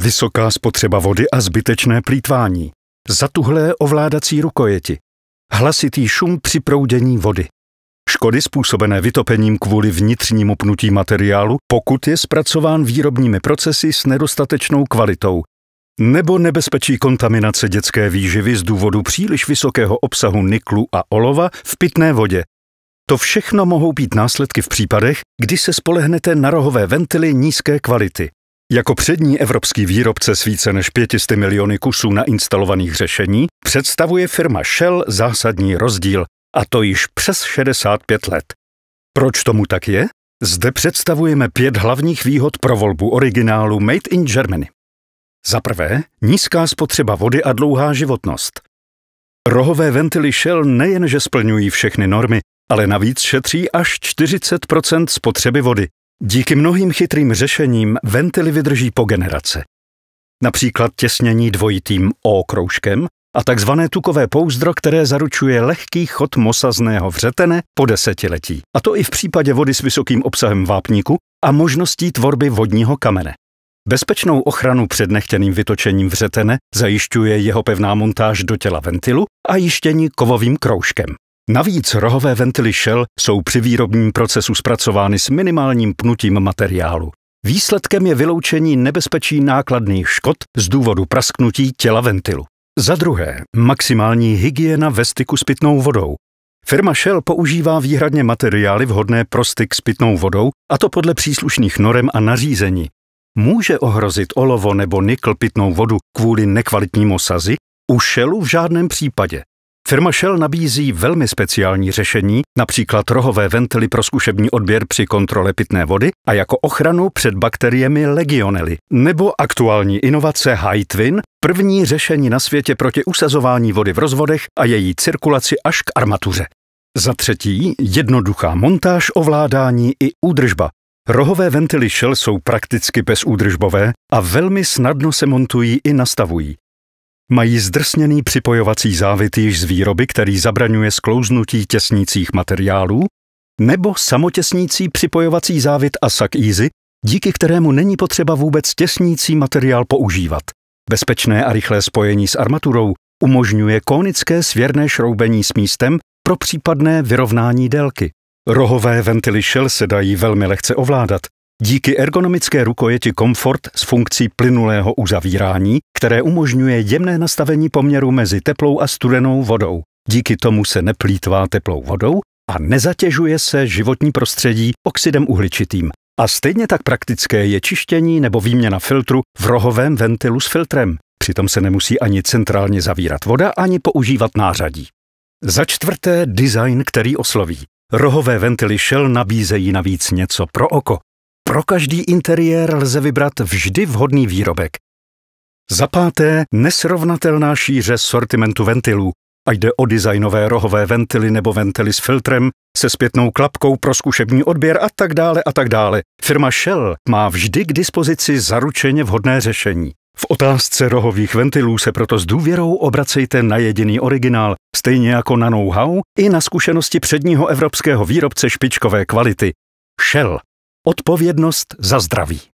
vysoká spotřeba vody a zbytečné plítvání, zatuhlé ovládací rukojeti, hlasitý šum při proudění vody, škody způsobené vytopením kvůli vnitřnímu pnutí materiálu, pokud je zpracován výrobními procesy s nedostatečnou kvalitou, nebo nebezpečí kontaminace dětské výživy z důvodu příliš vysokého obsahu niklu a olova v pitné vodě. To všechno mohou být následky v případech, kdy se spolehnete na rohové ventily nízké kvality. Jako přední evropský výrobce s více než 500 miliony kusů nainstalovaných řešení představuje firma Shell zásadní rozdíl, a to již přes 65 let. Proč tomu tak je? Zde představujeme pět hlavních výhod pro volbu originálu Made in Germany. Za prvé, nízká spotřeba vody a dlouhá životnost. Rohové ventily Shell nejenže splňují všechny normy, ale navíc šetří až 40 spotřeby vody, Díky mnohým chytrým řešením ventily vydrží po generace. Například těsnění dvojitým O kroužkem a takzvané tukové pouzdro, které zaručuje lehký chod mosazného vřetene po desetiletí. A to i v případě vody s vysokým obsahem vápníku a možností tvorby vodního kamene. Bezpečnou ochranu před nechtěným vytočením vřetene zajišťuje jeho pevná montáž do těla ventilu a jištění kovovým kroužkem. Navíc rohové ventily šel jsou při výrobním procesu zpracovány s minimálním pnutím materiálu. Výsledkem je vyloučení nebezpečí nákladných škod z důvodu prasknutí těla ventilu. Za druhé, maximální hygiena ve styku s pitnou vodou. Firma Shell používá výhradně materiály vhodné pro styk s pitnou vodou, a to podle příslušných norem a nařízení. Může ohrozit olovo nebo nikl pitnou vodu kvůli nekvalitnímu sazi? U Shellu v žádném případě. Firma Shell nabízí velmi speciální řešení, například rohové ventily pro zkušební odběr při kontrole pitné vody a jako ochranu před bakteriemi legionely, nebo aktuální inovace Twin, první řešení na světě proti usazování vody v rozvodech a její cirkulaci až k armatuře. Za třetí, jednoduchá montáž, ovládání i údržba. Rohové ventily Shell jsou prakticky bezúdržbové a velmi snadno se montují i nastavují. Mají zdrsněný připojovací závit již z výroby, který zabraňuje sklouznutí těsnících materiálů, nebo samotěsnící připojovací závit ASAC Easy, díky kterému není potřeba vůbec těsnící materiál používat. Bezpečné a rychlé spojení s armaturou umožňuje konické svěrné šroubení s místem pro případné vyrovnání délky. Rohové ventily šel se dají velmi lehce ovládat Díky ergonomické rukojeti Comfort s funkcí plynulého uzavírání, které umožňuje jemné nastavení poměru mezi teplou a studenou vodou. Díky tomu se neplýtvá teplou vodou a nezatěžuje se životní prostředí oxidem uhličitým. A stejně tak praktické je čištění nebo výměna filtru v rohovém ventilu s filtrem. Přitom se nemusí ani centrálně zavírat voda, ani používat nářadí. Za čtvrté, design, který osloví. Rohové ventily Shell nabízejí navíc něco pro oko. Pro každý interiér lze vybrat vždy vhodný výrobek. Za páté, nesrovnatelná šíře sortimentu ventilů. A jde o designové rohové ventily nebo ventily s filtrem, se zpětnou klapkou pro zkušební odběr a tak dále a tak dále. Firma Shell má vždy k dispozici zaručeně vhodné řešení. V otázce rohových ventilů se proto s důvěrou obracejte na jediný originál, stejně jako na know-how i na zkušenosti předního evropského výrobce špičkové kvality. Shell. Odpovědnost za zdraví.